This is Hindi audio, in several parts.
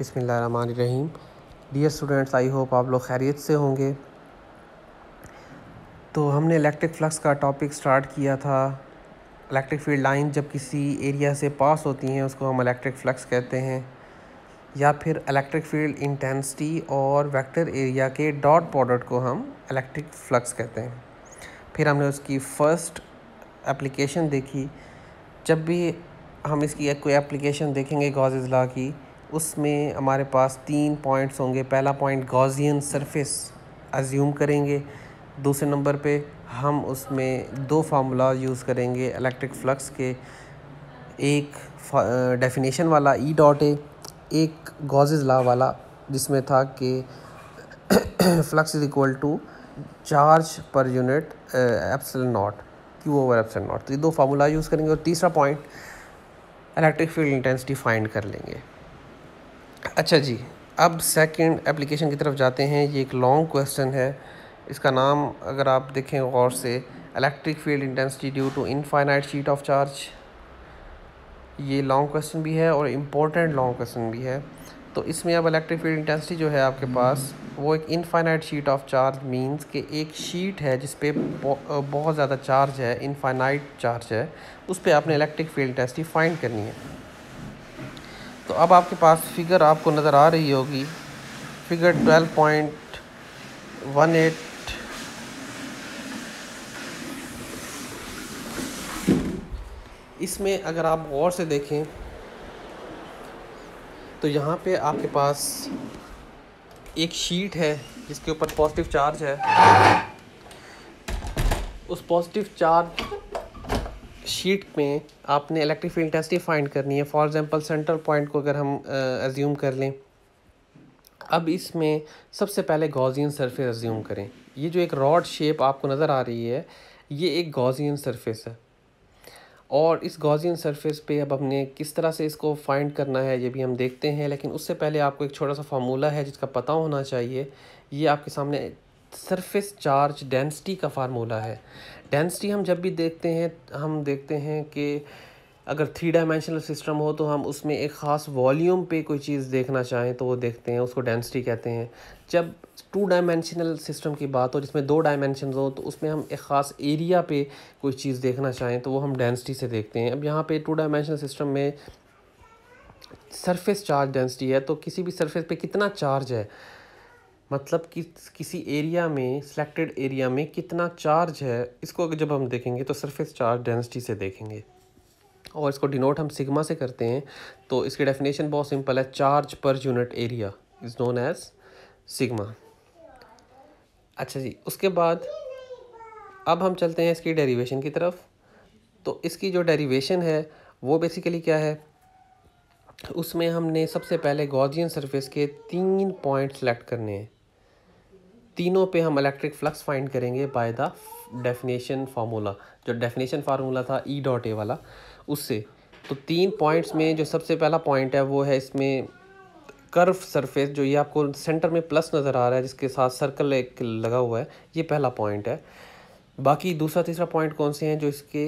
बिसमीम डियर स्टूडेंट्स आई होप आप लोग खैरियत से होंगे तो हमने इलेक्ट्रिक फ्लक्स का टॉपिक स्टार्ट किया था इलेक्ट्रिक फील्ड लाइन जब किसी एरिया से पास होती हैं उसको हम इलेक्ट्रिक फ्लक्स कहते हैं या फिर इलेक्ट्रिक फील्ड इंटेंसिटी और वेक्टर एरिया के डॉट प्रोडक्ट को हम इलेक्ट्रिक फ्लक्स कहते हैं फिर हमने उसकी फ़र्स्ट एप्लीकेशन देखी जब भी हम इसकी कोई एप्लीकेशन देखेंगे गॉज ला की उसमें हमारे पास तीन पॉइंट्स होंगे पहला पॉइंट गॉजियन सरफेस अज्यूम करेंगे दूसरे नंबर पे हम उसमें दो फार्मूला यूज़ करेंगे इलेक्ट्रिक फ्लक्स के एक डेफिनेशन वाला ई डॉट ए एक गॉजेज ला वाला जिसमें था कि flux is equal to charge पर unit epsilon naught q over epsilon naught तो ये दो फार्मूला यूज़ करेंगे और तीसरा point electric field intensity find कर लेंगे अच्छा जी अब सेकंड एप्लीकेशन की तरफ जाते हैं ये एक लॉन्ग क्वेश्चन है इसका नाम अगर आप देखें गौर से electric field intensity due to infinite sheet of charge ये लॉन्ग क्वेश्चन भी है और इम्पोर्टेंट लॉन्ग क्वेश्चन भी है तो इसमें अब इलेक्ट्रिक फील्ड इंटेंसिटी जो है आपके पास वो एक infinite sheet of charge means कि एक शीट है जिसपे बहुत ज़्यादा चार्ज है इनफाइनाइट चार्ज है उस पर आपने इलेक्ट्रिक फील्ड इंटेंसिटी फाइंड करनी है तो अब आपके पास फिगर आपको नज़र आ रही होगी फिगर 12.18 इसमें अगर आप गौर से देखें तो यहाँ पे आपके पास एक शीट है जिसके ऊपर पॉजिटिव चार्ज है उस पॉजिटिव चार्ज शीट में आपने इलेक्ट्रिक फील्ड इंटेंसिटी फाइंड करनी है फॉर एग्जांपल सेंटर पॉइंट को अगर हम एज्यूम कर लें अब इसमें सबसे पहले गॉजियन सरफेस एज्यूम करें ये जो एक रॉड शेप आपको नज़र आ रही है ये एक गॉजियन सरफेस है और इस गॉजियन सरफेस पे अब हमने किस तरह से इसको फाइंड करना है ये भी हम देखते हैं लेकिन उससे पहले आपको एक छोटा सा फार्मूला है जिसका पता होना चाहिए ये आपके सामने सरफेस चार्ज डेंसिटी का फार्मूला है डेंसिटी हम जब भी देखते हैं हम देखते हैं कि अगर थ्री डायमेंशनल सिस्टम हो तो हम उसमें एक ख़ास वॉल्यूम पे कोई चीज़ देखना चाहें तो वो देखते हैं उसको डेंसिटी कहते हैं जब टू डायमेंशनल सिस्टम की बात हो जिसमें दो डायमेंशन हो तो उसमें हम एक ख़ास एरिया पे कोई चीज़ देखना चाहें तो वो हम डेंसिटी से देखते हैं अब यहाँ पे टू डायमेंशनल सिस्टम में सरफेस चार्ज डेंसिटी है तो किसी भी सरफेस पे कितना चार्ज है मतलब कि किसी एरिया में सिलेक्टेड एरिया में कितना चार्ज है इसको अगर जब हम देखेंगे तो सरफेस चार्ज डेंसिटी से देखेंगे और इसको डिनोट हम सिग्मा से करते हैं तो इसकी डेफिनेशन बहुत सिंपल है चार्ज पर unit area is known as sigma अच्छा जी उसके बाद अब हम चलते हैं इसकी डेरिवेशन की तरफ तो इसकी जो डेरिवेशन है वो बेसिकली क्या है उसमें हमने सबसे पहले गॉर्जियन सरफेस के तीन पॉइंट सेलेक्ट करने हैं तीनों पे हम इलेक्ट्रिक फ्लक्स फाइंड करेंगे बाय द डेफिनेशन फार्मूला जो डेफिनेशन फार्मूला था ई डॉट ए वाला उससे तो तीन पॉइंट्स में जो सबसे पहला पॉइंट है वो है इसमें कर्व सरफेस जो ये आपको सेंटर में प्लस नज़र आ रहा है जिसके साथ सर्कल एक लगा हुआ है ये पहला पॉइंट है बाकी दूसरा तीसरा पॉइंट कौन से हैं जो इसके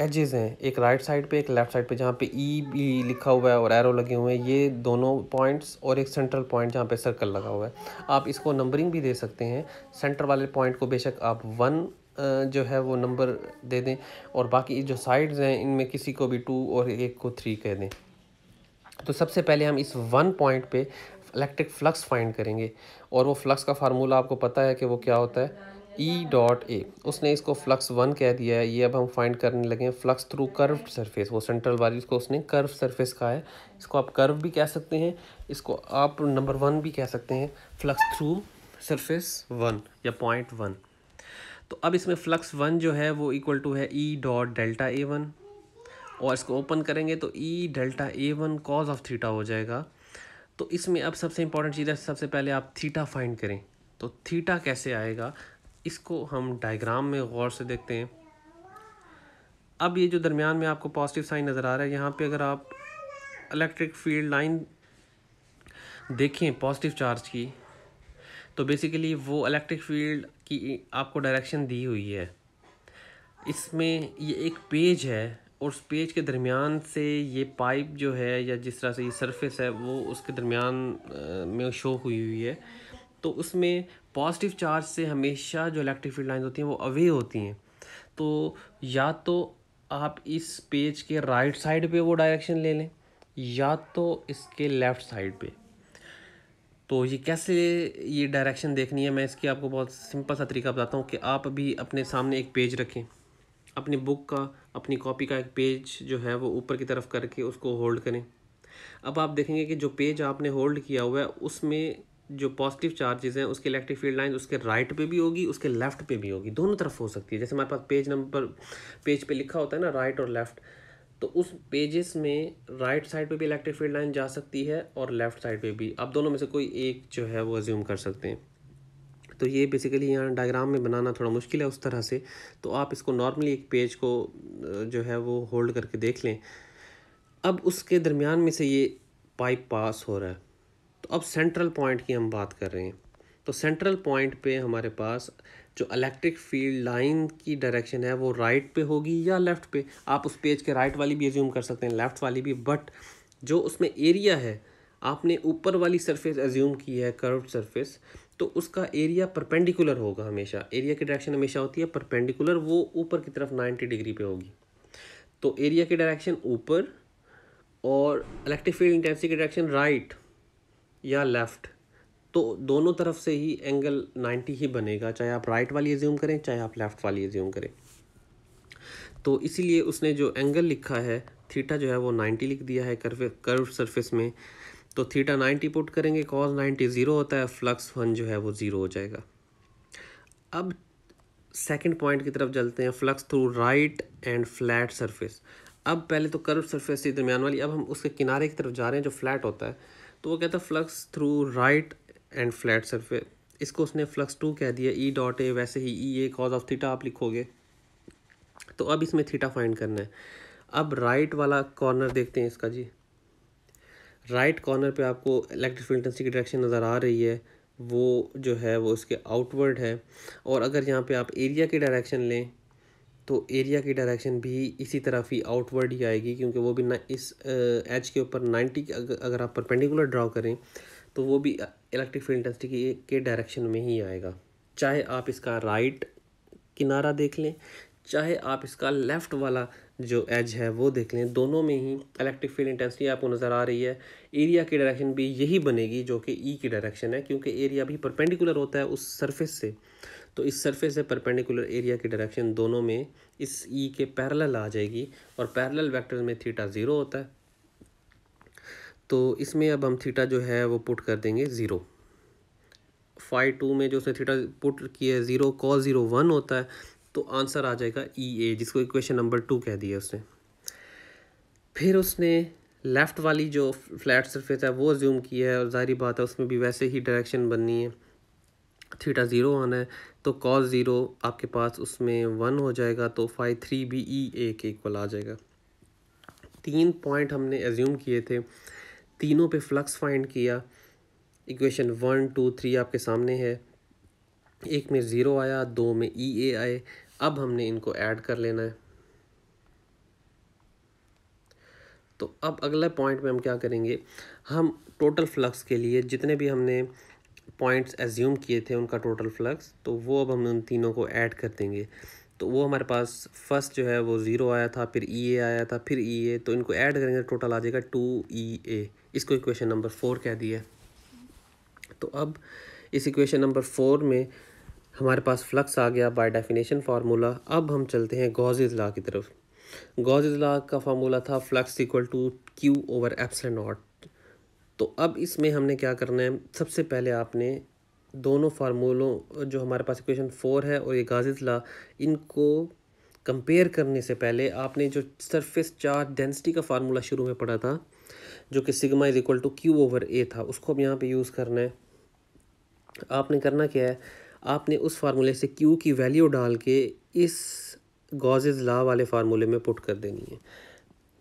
एजेस हैं एक राइट साइड पे एक लेफ्ट साइड पे जहाँ पे ई e भी लिखा हुआ है और एरो लगे हुए हैं ये दोनों पॉइंट्स और एक सेंट्रल पॉइंट जहाँ पे सर्कल लगा हुआ है आप इसको नंबरिंग भी दे सकते हैं सेंटर वाले पॉइंट को बेशक आप वन जो है वो नंबर दे दें और बाकी जो साइड्स हैं इनमें किसी को भी टू और एक को थ्री कह दें तो सबसे पहले हम इस वन पॉइंट पर इलेक्ट्रिक फ्लक्स फाइंड करेंगे और वो फ्लक्स का फार्मूला आपको पता है कि वो क्या होता है ई डॉट ए उसने इसको फ्लक्स वन कह दिया है ये अब हम फाइंड करने लगे हैं फ्लक्स थ्रू कर्व सरफेस वो सेंट्रल वाली इसको उसने कर्व सरफेस कहा है इसको आप कर्व भी कह सकते हैं इसको आप नंबर वन भी कह सकते हैं फ्लक्स थ्रू सरफेस वन या पॉइंट वन तो अब इसमें फ्लक्स वन जो है वो इक्वल टू है E dot delta A one और इसको ओपन करेंगे तो E delta A one cos of theta हो जाएगा तो इसमें अब सबसे इंपॉर्टेंट चीज़ है सबसे पहले आप थीटा फाइंड करें तो थीटा कैसे आएगा इसको हम डायग्राम में गौर से देखते हैं अब ये जो दरमियान में आपको पॉजिटिव साइन नज़र आ रहा है यहाँ पे अगर आप इलेक्ट्रिक फील्ड लाइन देखें पॉजिटिव चार्ज की तो बेसिकली वो इलेक्ट्रिक फील्ड की आपको डायरेक्शन दी हुई है इसमें ये एक पेज है और उस पेज के दरमियान से ये पाइप जो है या जिस तरह से ये सरफेस है वो उसके दरमियान में शो हुई हुई है तो उसमें पॉजिटिव चार्ज से हमेशा जो इलेक्ट्रिक फील्ड लाइन होती हैं वो अवे होती हैं तो या तो आप इस पेज के राइट साइड पे वो डायरेक्शन ले लें या तो इसके लेफ़्ट साइड पे तो ये कैसे ये डायरेक्शन देखनी है मैं इसकी आपको बहुत सिंपल सा तरीका बताता हूँ कि आप अभी अपने सामने एक पेज रखें अपनी बुक का अपनी कॉपी का एक पेज जो है वो ऊपर की तरफ करके उसको होल्ड करें अब आप देखेंगे कि जो पेज आपने होल्ड किया हुआ है उसमें जो पॉजिटिव चार्जेस हैं उसके इलेक्ट्रिक फील्ड लाइन उसके राइट पे भी होगी उसके लेफ्ट पे भी होगी दोनों तरफ हो सकती है जैसे हमारे पास पेज नंबर पेज पे लिखा होता है ना राइट और लेफ़्ट तो उस पेजेस में राइट साइड पे भी इलेक्ट्रिक फील्ड लाइन जा सकती है और लेफ़्ट साइड पे भी आप दोनों में से कोई एक जो है वो एज्यूम कर सकते हैं तो ये बेसिकली यहाँ डायग्राम में बनाना थोड़ा मुश्किल है उस तरह से तो आप इसको नॉर्मली एक पेज को जो है वो होल्ड करके देख लें अब उसके दरमियान में से ये पाइप पास हो रहा है तो अब सेंट्रल पॉइंट की हम बात कर रहे हैं तो सेंट्रल पॉइंट पे हमारे पास जो इलेक्ट्रिक फील्ड लाइन की डायरेक्शन है वो राइट पे होगी या लेफ़्ट पे आप उस पेज के राइट वाली भी एज्यूम कर सकते हैं लेफ़्ट वाली भी बट जो उसमें एरिया है आपने ऊपर वाली सरफेस एज्यूम की है कर्व सरफेस तो उसका एरिया परपेंडिकुलर होगा हमेशा एरिया की डायरेक्शन हमेशा होती है परपेंडिकुलर वो ऊपर की तरफ नाइन्टी डिग्री पे होगी तो एरिया की डायरेक्शन ऊपर और इलेक्ट्रिक फील्ड इंटेंसिटी की डायरेक्शन राइट या लेफ़्ट तो दोनों तरफ से ही एंगल 90 ही बनेगा चाहे आप राइट वाली एज्यूम करें चाहे आप लेफ़्ट वाली एज्यूम करें तो इसीलिए उसने जो एंगल लिखा है थीटा जो है वो 90 लिख दिया है कर्व कर्व सरफेस में तो थीटा 90 पुट करेंगे कॉज 90 ज़ीरो होता है फ्लक्स वन जो है वो ज़ीरो हो जाएगा अब सेकंड पॉइंट की तरफ चलते हैं flux through right and flat surface अब पहले तो कर्व सरफेस थी दरमियान वाली अब हम उसके किनारे की तरफ जा रहे हैं जो फ्लैट होता है तो वो कहता है flux through right and flat surface इसको उसने फ्लक्स टू कह दिया ई डॉट ए वैसे ही E A cos of theta आप लिखोगे तो अब इसमें थीटा फाइंड करना है अब राइट वाला कॉर्नर देखते हैं इसका जी राइट कॉर्नर पे आपको इलेक्ट्रिक फील्ड की डायरेक्शन नज़र आ रही है वो जो है वो इसके आउटवर्ड है और अगर यहाँ पे आप एरिया की डायरेक्शन लें तो एरिया की डायरेक्शन भी इसी तरफ ही आउटवर्ड ही आएगी क्योंकि वो भी ना इस एच के ऊपर नाइन्टी अगर आप परपेंडिकुलर ड्रा करें तो वो भी इलेक्ट्रिक फील्ड इंटेंसिटी के, के डायरेक्शन में ही आएगा चाहे आप इसका राइट किनारा देख लें चाहे आप इसका लेफ़्ट वाला जो एज है वो देख लें दोनों में ही इलेक्ट्रिक फील्ड इंटेंसिटी आपको नज़र आ रही है एरिया की डायरेक्शन भी यही बनेगी जो कि ई e की डायरेक्शन है क्योंकि एरिया भी परपेंडिकुलर होता है उस सरफेस से तो इस सरफेस से परपेंडिकुलर एरिया की डायरेक्शन दोनों में इस ई e के पैरेलल आ जाएगी और पैरेलल वेक्टर में थीटा ज़ीरो होता है तो इसमें अब हम थीटा जो है वो पुट कर देंगे ज़ीरो फाइव टू में जो उसने थीटा पुट किया है ज़ीरो कॉ ज़ीरो वन होता है तो आंसर आ जाएगा ई e ए जिसको इक्वेशन नंबर टू कह दिया उसने फिर उसने लेफ़्ट वाली जो फ्लैट सरफेस है वो ज्यूम किया है और जाहिर बात है उसमें भी वैसे ही डायरेक्शन बननी है थीटा ज़ीरो आना है तो कॉस ज़ीरो आपके पास उसमें वन हो जाएगा तो five three B E A के इक्वल आ जाएगा तीन पॉइंट हमने एज्यूम किए थे तीनों पे फ्लक्स फाइंड किया इक्वेशन वन टू थ्री आपके सामने है एक में ज़ीरो आया दो में ई e ए आए अब हमने इनको ऐड कर लेना है तो अब अगला पॉइंट में हम क्या करेंगे हम टोटल फ्लक्स के लिए जितने भी हमने पॉइंट्स एज्यूम किए थे उनका टोटल फ्लक्स तो वो अब हम उन तीनों को ऐड कर देंगे तो वो हमारे पास फर्स्ट जो है वो ज़ीरो आया था फिर ई e ए आया था फिर ई e ए तो इनको ऐड करेंगे टोटल तो आ जाएगा टू ई ए इसको इक्वेशन नंबर फोर कह दिया तो अब इस इक्वेशन नंबर फोर में हमारे पास फ्लक्स आ गया बाय डेफिनेशन फार्मूला अब हम चलते हैं गौज ला की तरफ गौज ला का फार्मूला था flux equal to Q over epsilon naught तो अब इसमें हमने क्या करना है सबसे पहले आपने दोनों फार्मूलों जो हमारे पास इक्वेशन फोर है और ये गाजिज ला इनको कंपेयर करने से पहले आपने जो सरफेस चार्ज डेंसिटी का फार्मूला शुरू में पढ़ा था जो कि sigma is equal to Q over A था उसको अब यहाँ पे यूज़ करना है आपने करना क्या है आपने उस फार्मूले से क्यू की वैल्यू डाल के इस गॉजेज ला वाले फार्मूले में पुट कर देनी है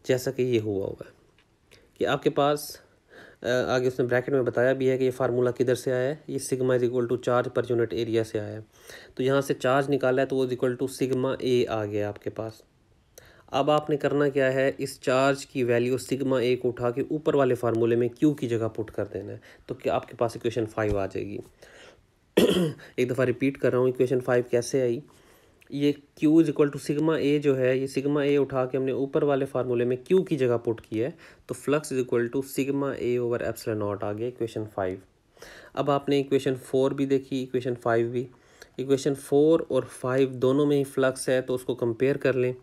जैसा कि ये हुआ हुआ है कि आपके पास आगे उसने ब्रैकेट में बताया भी है कि ये फार्मूला किधर से आया है ये sigma is equal to charge पर यूनिट एरिया से आया है तो यहाँ से चार्ज निकाला है तो वो is equal to sigma A आ गया आपके पास अब आपने करना क्या है इस चार्ज की वैल्यू सिग्मा ए को उठा के ऊपर वाले फार्मूले में क्यू की जगह पुट कर देना है तो क्या आपके पास इक्वेशन फाइव आ जाएगी एक दफ़ा रिपीट कर रहा हूँ इक्वेशन फाइव कैसे आई ये Q is equal to sigma A जो है ये सिगमा ए उठा के हमने ऊपर वाले फार्मूले में Q की जगह पुट की है तो flux is equal to sigma A over epsilon naught आ गया इक्वेशन फाइव अब आपने इक्वेशन फोर भी देखी इक्वेशन फाइव भी इक्वेशन फोर और फाइव दोनों में ही फ्लक्स है तो उसको कंपेयर कर लें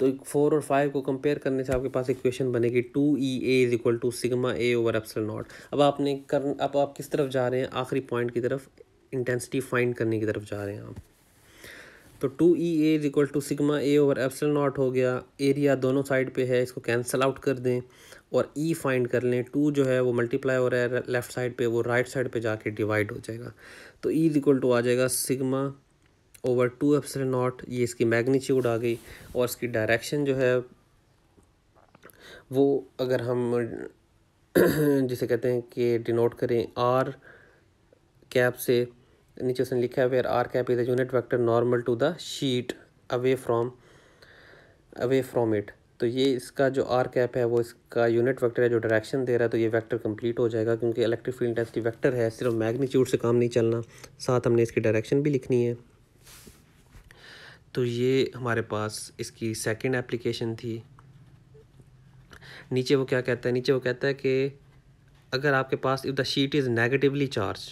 तो फोर और फाइव को कंपेयर करने से आपके पास इक्वेशन बनेगी two E A is equal to sigma A over epsilon naught अब आपने कर अब आप किस तरफ जा रहे हैं आखिरी पॉइंट की तरफ इंटेंसिटी फाइंड करने की तरफ जा रहे हैं आप तो two E A is equal to sigma A over epsilon naught हो गया एरिया दोनों साइड पे है इसको कैंसिल आउट कर दें और ई e फाइंड कर लें टू जो है वो मल्टीप्लाई हो रहा है लेफ्ट साइड पे वो राइट साइड पे जाके डिवाइड हो जाएगा तो ई इज इक्वल टू आ जाएगा sigma over two epsilon naught ये इसकी मैग्नीट्यूड आ गई और इसकी डायरेक्शन जो है वो अगर हम जिसे कहते हैं कि डिनोट करें आर कैप से नीचे उसने लिखा है where R cap is a unit vector normal to the sheet away from away from it तो ये इसका जो आर कैप है वो इसका यूनिट वेक्टर है जो डायरेक्शन दे रहा है तो ये वेक्टर कंप्लीट हो जाएगा क्योंकि इलेक्ट्रिक फील्ड डेंसिटी वेक्टर है सिर्फ मैग्नीट्यूड से काम नहीं चलना साथ हमने इसकी डायरेक्शन भी लिखनी है तो ये हमारे पास इसकी सेकेंड एप्लीकेशन थी नीचे वो क्या कहता है नीचे वो कहता है कि अगर आपके पास if the sheet is negatively charged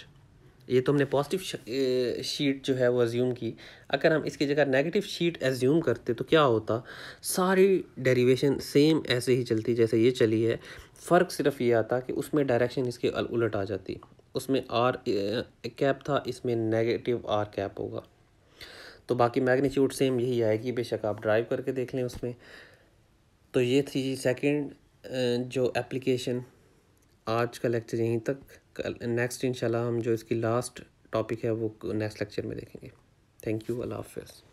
ये तो हमने पॉजिटिव शीट जो है वो एज्यूम की अगर हम इसकी जगह नेगेटिव शीट एज्यूम करते तो क्या होता सारी डेरिवेशन सेम ऐसे ही चलती जैसे ये चली है फ़र्क सिर्फ ये आता कि उसमें डायरेक्शन इसके उलट आ जाती उसमें आर कैप था इसमें नेगेटिव आर कैप होगा तो बाकी मैग्नीट्यूड सेम यही आएगी बेशक आप ड्राइव करके देख लें उसमें तो ये थी सेकेंड जो एप्लीकेशन आज का लेक्चर यहीं तक कल नेक्स्ट इंशाल्लाह हम जो इसकी लास्ट टॉपिक है वो नेक्स्ट लेक्चर में देखेंगे थैंक यू अल्लाह हाफिज़